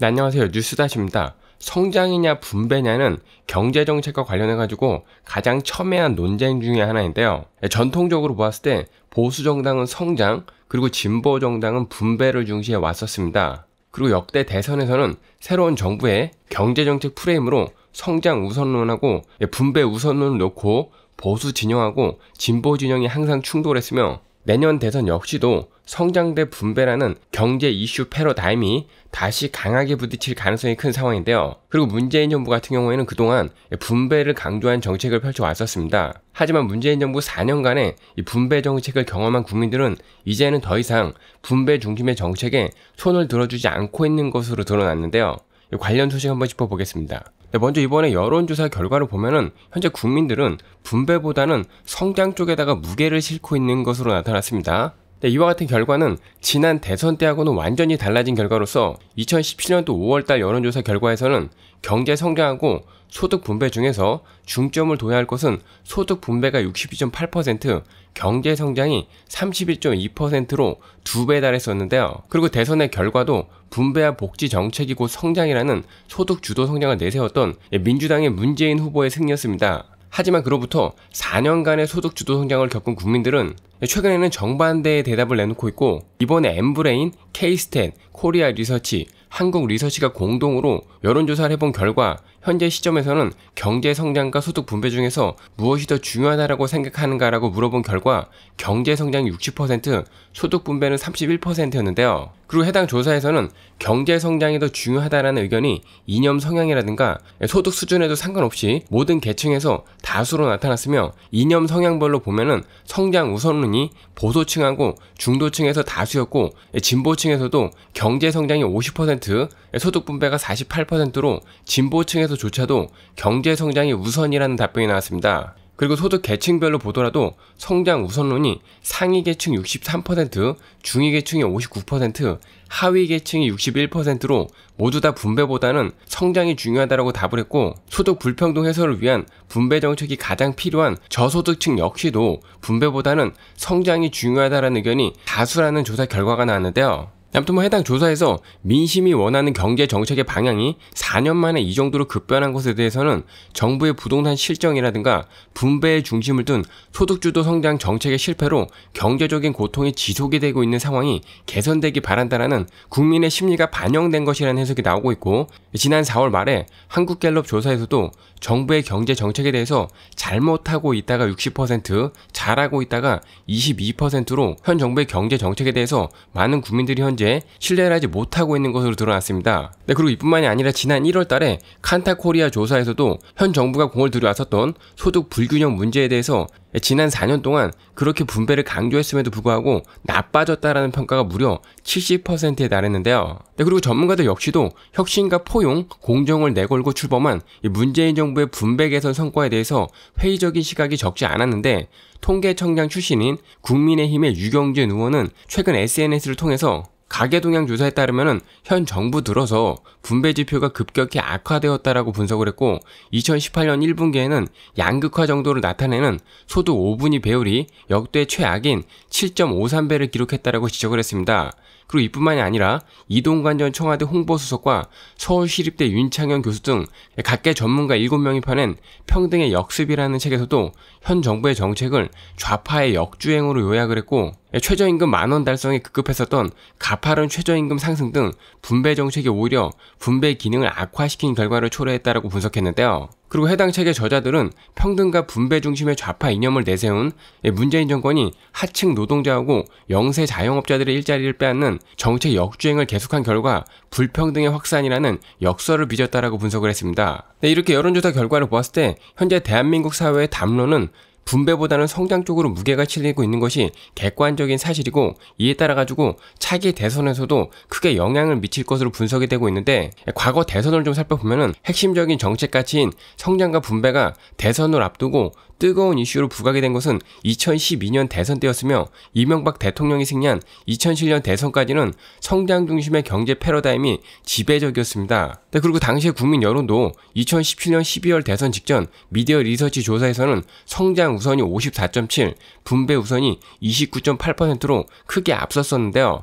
네, 안녕하세요. 뉴스다시입니다. 성장이냐 분배냐는 경제정책과 관련해가지고 가장 첨예한 논쟁 중의 하나인데요. 네, 전통적으로 보았을 때 보수정당은 성장, 그리고 진보정당은 분배를 중시해 왔었습니다. 그리고 역대 대선에서는 새로운 정부의 경제정책 프레임으로 성장 우선론하고 네, 분배 우선론을 놓고 보수 진영하고 진보 진영이 항상 충돌했으며 내년 대선 역시도 성장대 분배라는 경제 이슈 패러다임이 다시 강하게 부딪힐 가능성이 큰 상황인데요. 그리고 문재인 정부 같은 경우에는 그동안 분배를 강조한 정책을 펼쳐왔었습니다. 하지만 문재인 정부 4년간의 이 분배 정책을 경험한 국민들은 이제는 더 이상 분배 중심의 정책에 손을 들어주지 않고 있는 것으로 드러났는데요. 관련 소식 한번 짚어보겠습니다. 네, 먼저 이번에 여론조사 결과를 보면은 현재 국민들은 분배보다는 성장 쪽에다가 무게를 싣고 있는 것으로 나타났습니다. 네, 이와 같은 결과는 지난 대선 때하고는 완전히 달라진 결과로서 2017년도 5월달 여론조사 결과에서는 경제 성장하고 소득 분배 중에서 중점을 둬야 할 것은 소득 분배가 62.8%, 경제 성장이 31.2%로 두 배 달했었는데요. 그리고 대선의 결과도 분배와 복지 정책이 고 성장이라는 소득 주도 성장을 내세웠던 민주당의 문재인 후보의 승리였습니다. 하지만 그로부터 4년간의 소득 주도 성장을 겪은 국민들은 최근에는 정반대의 대답을 내놓고 있고 이번에 엠브레인, 케이스텐, 코리아 리서치, 한국 리서치가 공동으로 여론조사를 해본 결과 현재 시점에서는 경제 성장과 소득 분배 중에서 무엇이 더중요하다고 생각하는가라고 물어본 결과 경제 성장이 60%, 소득 분배는 31%였는데요. 그리고 해당 조사에서는 경제 성장이 더중요하다는 의견이 이념 성향이라든가 소득 수준에도 상관없이 모든 계층에서 다수로 나타났으며 이념 성향별로 보면은 성장 우선론이 보수층하고 중도층에서 다수였고 진보층에서도 경제 성장이 50%, 소득 분배가 48%로 진보층에서 통계에서조차도 경제 성장이 우선이라는 답변이 나왔습니다. 그리고 소득 계층별로 보더라도 성장 우선론이 상위 계층 63%, 중위 계층이 59%, 하위 계층이 61%로 모두 다 분배보다는 성장이 중요하다라고 답을 했고 소득 불평등 해소를 위한 분배 정책이 가장 필요한 저소득층 역시도 분배보다는 성장이 중요하다라는 의견이 다수라는 조사 결과가 나왔는데요. 아무튼 뭐 해당 조사에서 민심이 원하는 경제 정책의 방향이 4년 만에 이 정도로 급변한 것에 대해서는 정부의 부동산 실정이라든가 분배의 중심을 둔 소득주도 성장 정책의 실패로 경제적인 고통이 지속이 되고 있는 상황이 개선되기 바란다라는 국민의 심리가 반영된 것이라는 해석이 나오고 있고 지난 4월 말에 한국갤럽 조사에서도 정부의 경제 정책에 대해서 잘못하고 있다가 60%, 잘하고 있다가 22%로 현 정부의 경제 정책에 대해서 많은 국민들이 현재 현재 신뢰를 하지 못하고 있는 것으로 드러났습니다. 네, 그리고 이뿐만이 아니라 지난 1월 달에 칸타코리아 조사에서도 현 정부가 공을 들여왔었던 소득 불균형 문제에 대해서 지난 4년 동안 그렇게 분배를 강조했음에도 불구하고 나빠졌다라는 평가가 무려 70%에 달했는데요. 네, 그리고 전문가들 역시도 혁신과 포용, 공정을 내걸고 출범한 문재인 정부의 분배 개선 성과에 대해서 회의적인 시각이 적지 않았는데 통계청장 출신인 국민의힘의 유경재 의원은 최근 SNS를 통해서 가계 동향 조사에 따르면현 정부 들어서 분배 지표가 급격히 악화되었다라고 분석을 했고 2018년 1분기에는 양극화 정도를 나타내는 소득 5분위 배율이 역대 최악인 7.53배를 기록했다라고 지적을 했습니다. 그리고 이뿐만이 아니라 이동관 전 청와대 홍보수석과 서울시립대 윤창현 교수 등 각계 전문가 7명이 펴낸 평등의 역습이라는 책에서도 현 정부의 정책을 좌파의 역주행으로 요약을 했고 최저임금 만원 달성에 급급했었던 가파른 최저임금 상승 등 분배 정책이 오히려 분배 기능을 악화시킨 결과를 초래했다고 분석했는데요. 그리고 해당 책의 저자들은 평등과 분배 중심의 좌파 이념을 내세운 예, 문재인 정권이 하층 노동자하고 영세 자영업자들의 일자리를 빼앗는 정책 역주행을 계속한 결과 불평등의 확산이라는 역설을 빚었다라고 분석을 했습니다. 네, 이렇게 여론조사 결과를 보았을 때 현재 대한민국 사회의 담론은 분배보다는 성장 쪽으로 무게가 실리고 있는 것이 객관적인 사실이고 이에 따라 가지고 차기 대선에서도 크게 영향을 미칠 것으로 분석이 되고 있는데 과거 대선을 좀 살펴보면은 핵심적인 정책 가치인 성장과 분배가 대선을 앞두고 뜨거운 이슈로 부각이 된 것은 2012년 대선 때였으며 이명박 대통령이 승리한 2007년 대선까지는 성장 중심의 경제 패러다임이 지배적이었습니다. 네, 그리고 당시의 국민 여론도 2017년 12월 대선 직전 미디어 리서치 조사에서는 성장 우선이 54.7, 분배 우선이 29.8%로 크게 앞섰었는데요.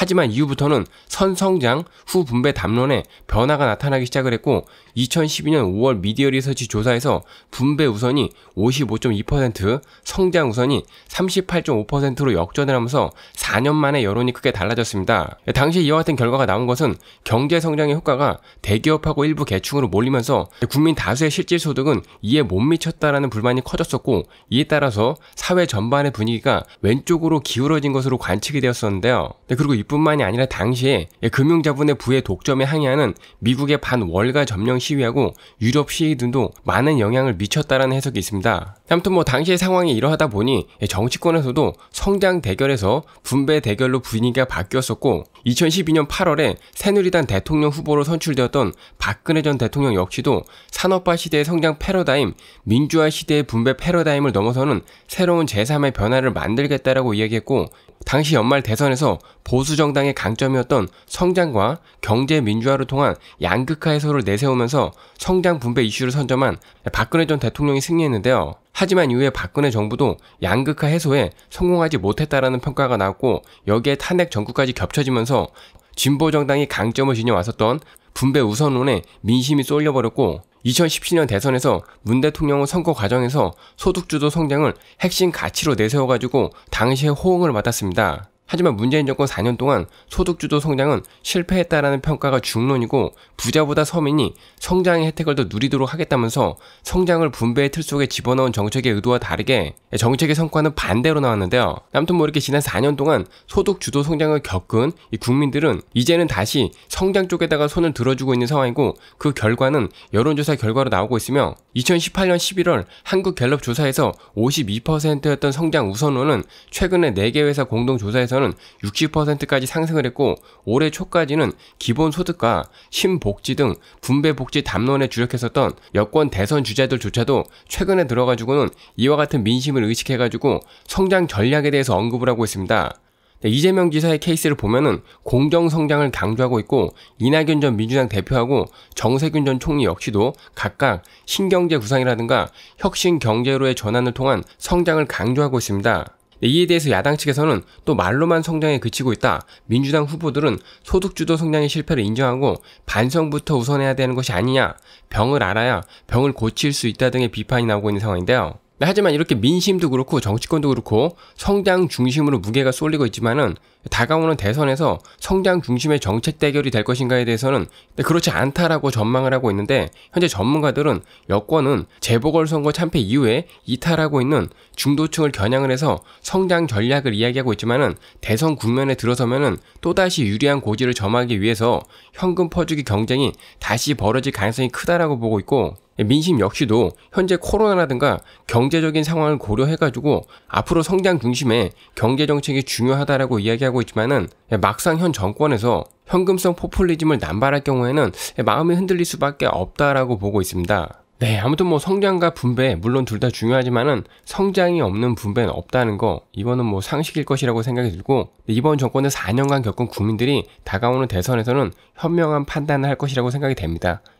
하지만 이후부터는 선성장 후 분배 담론에 변화가 나타나기 시작을 했고 2012년 5월 미디어 리서치 조사에서 분배 우선이 55.2%, 성장 우선이 38.5%로 역전을 하면서 4년 만에 여론이 크게 달라졌습니다. 당시 이와 같은 결과가 나온 것은 경제 성장의 효과가 대기업하고 일부 계층으로 몰리면서 국민 다수의 실질 소득은 이에 못 미쳤다라는 불만이 커졌었고 이에 따라서 사회 전반의 분위기가 왼쪽으로 기울어진 것으로 관측이 되었었는데요. 네, 그리고 뿐만이 아니라 당시에 금융자본의 부의 독점에 항의하는 미국의 반월가 점령 시위하고 유럽 시위 등도 많은 영향을 미쳤다라는 해석이 있습니다. 아무튼 뭐 당시의 상황이 이러하다 보니 정치권에서도 성장 대결에서 분배 대결로 분위기가 바뀌었었고 2012년 8월에 새누리당 대통령 후보로 선출되었던 박근혜 전 대통령 역시도 산업화 시대의 성장 패러다임, 민주화 시대의 분배 패러다임을 넘어서는 새로운 제3의 변화를 만들겠다라고 이야기했고 당시 연말 대선에서 보수 정당의 강점이었던 성장과 경제 민주화를 통한 양극화 해소를 내세우면서 성장 분배 이슈를 선점한 박근혜 전 대통령이 승리했는데요. 하지만 이후에 박근혜 정부도 양극화 해소에 성공하지 못했다라는 평가가 나왔고 여기에 탄핵 정국까지 겹쳐지면서 진보 정당이 강점을 지녀왔었던 분배 우선론에 민심이 쏠려버렸고 2017년 대선에서 문 대통령은 선거 과정에서 소득주도 성장을 핵심 가치로 내세워가지고 당시의 호응을 받았습니다. 하지만 문재인 정권 4년 동안 소득주도 성장은 실패했다라는 평가가 중론이고 부자보다 서민이 성장의 혜택을 더 누리도록 하겠다면서 성장을 분배의 틀 속에 집어넣은 정책의 의도와 다르게 정책의 성과는 반대로 나왔는데요. 아무튼 뭐 이렇게 지난 4년 동안 소득주도 성장을 겪은 국민들은 이제는 다시 성장 쪽에다가 손을 들어주고 있는 상황이고 그 결과는 여론조사 결과로 나오고 있으며 2018년 11월 한국갤럽 조사에서 52%였던 성장 우선호는 최근에 4개 회사 공동 조사에서 대해서는 60%까지 상승을 했고 올해 초까지는 기본소득과 신복지 등 분배복지 담론에 주력했었던 여권 대선 주자들조차도 최근에 들어가지고는 이와 같은 민심을 의식해가지고 성장 전략에 대해서 언급을 하고 있습니다. 네, 이재명 지사의 케이스를 보면은 공정 성장을 강조하고 있고 이낙연 전 민주당 대표하고 정세균 전 총리 역시도 각각 신경제 구상이라든가 혁신 경제로의 전환을 통한 성장을 강조하고 있습니다. 이에 대해서 야당 측에서는 또 말로만 성장에 그치고 있다. 민주당 후보들은 소득주도 성장의 실패를 인정하고 반성부터 우선해야 되는 것이 아니냐. 병을 알아야 병을 고칠 수 있다 등의 비판이 나오고 있는 상황인데요. 네, 하지만 이렇게 민심도 그렇고 정치권도 그렇고 성장 중심으로 무게가 쏠리고 있지만은 다가오는 대선에서 성장 중심의 정책 대결이 될 것인가에 대해서는 네, 그렇지 않다라고 전망을 하고 있는데 현재 전문가들은 여권은 재보궐선거 참패 이후에 이탈하고 있는 중도층을 겨냥을 해서 성장 전략을 이야기하고 있지만은 대선 국면에 들어서면은 또다시 유리한 고지를 점하기 위해서 현금 퍼주기 경쟁이 다시 벌어질 가능성이 크다라고 보고 있고 민심 역시도 현재 코로나라든가 경제적인 상황을 고려해가지고 앞으로 성장 중심의 경제 정책이 중요하다라고 이야기하고 있지만은 막상 현 정권에서 현금성 포퓰리즘을 남발할 경우에는 마음이 흔들릴 수밖에 없다라고 보고 있습니다. 네, 아무튼 뭐 성장과 분배, 물론 둘 다 중요하지만은 성장이 없는 분배는 없다는 거, 이거는 뭐 상식일 것이라고 생각이 들고, 이번 정권에서 4년간 겪은 국민들이 다가오는 대선에서는 현명한 판단을 할 것이라고 생각이 됩니다.